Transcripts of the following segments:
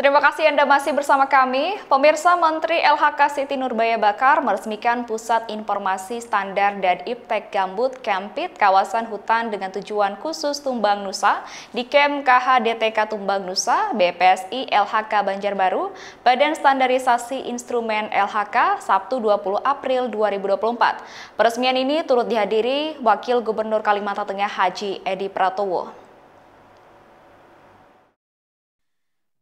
Terima kasih Anda masih bersama kami. Pemirsa Menteri LHK Siti Nurbaya Bakar meresmikan Pusat Informasi Standar dan Iptek Gambut Kempit kawasan hutan dengan tujuan khusus Tumbang Nusa di Kem KHDTK Tumbang Nusa, BPSI LHK Banjarbaru, Badan Standarisasi Instrumen LHK Sabtu 20 April 2024. Peresmian ini turut dihadiri Wakil Gubernur Kalimantan Tengah Haji Edi Pratowo.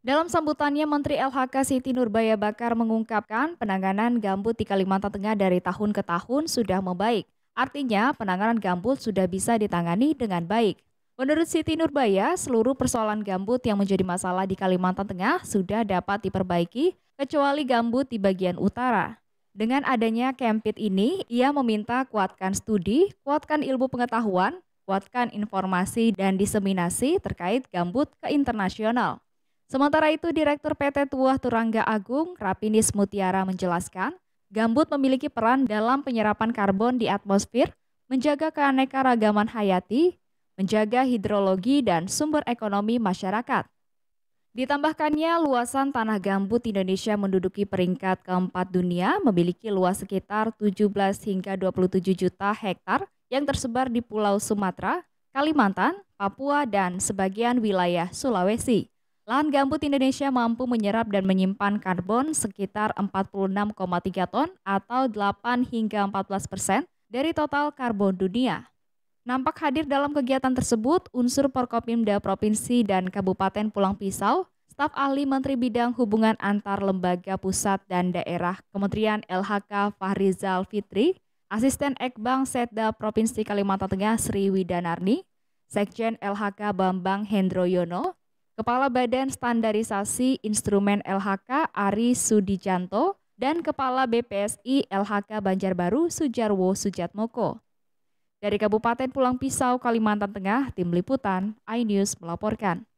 Dalam sambutannya, Menteri LHK Siti Nurbaya Bakar mengungkapkan penanganan gambut di Kalimantan Tengah dari tahun ke tahun sudah membaik. Artinya, penanganan gambut sudah bisa ditangani dengan baik. Menurut Siti Nurbaya, seluruh persoalan gambut yang menjadi masalah di Kalimantan Tengah sudah dapat diperbaiki, kecuali gambut di bagian utara. Dengan adanya Kempit ini, ia meminta kuatkan studi, kuatkan ilmu pengetahuan, kuatkan informasi dan diseminasi terkait gambut ke internasional. Sementara itu, Direktur PT Tuah Turangga Agung, Rapinis Mutiara menjelaskan, gambut memiliki peran dalam penyerapan karbon di atmosfer, menjaga keanekaragaman hayati, menjaga hidrologi dan sumber ekonomi masyarakat. Ditambahkannya, luasan tanah gambut Indonesia menduduki peringkat keempat dunia, memiliki luas sekitar 17 hingga 27 juta hektar yang tersebar di Pulau Sumatera, Kalimantan, Papua, dan sebagian wilayah Sulawesi. Lahan gambut Indonesia mampu menyerap dan menyimpan karbon sekitar 46,3 ton atau 8 hingga 14 persen dari total karbon dunia. Nampak hadir dalam kegiatan tersebut unsur Porkopimda Provinsi dan Kabupaten Pulang Pisau, staf ahli Menteri Bidang Hubungan Antar Lembaga Pusat dan Daerah Kementerian LHK Fahrizal Fitri, Asisten Ekbang Setda Provinsi Kalimantan Tengah Sri Widanarni, Sekjen LHK Bambang Hendroyono, Kepala Badan Standarisasi Instrumen LHK Ari Sudijanto dan Kepala BPSI LHK Banjarbaru Sujarwo Sujatmoko. Dari Kabupaten Pulang Pisau, Kalimantan Tengah, Tim Liputan, iNews melaporkan.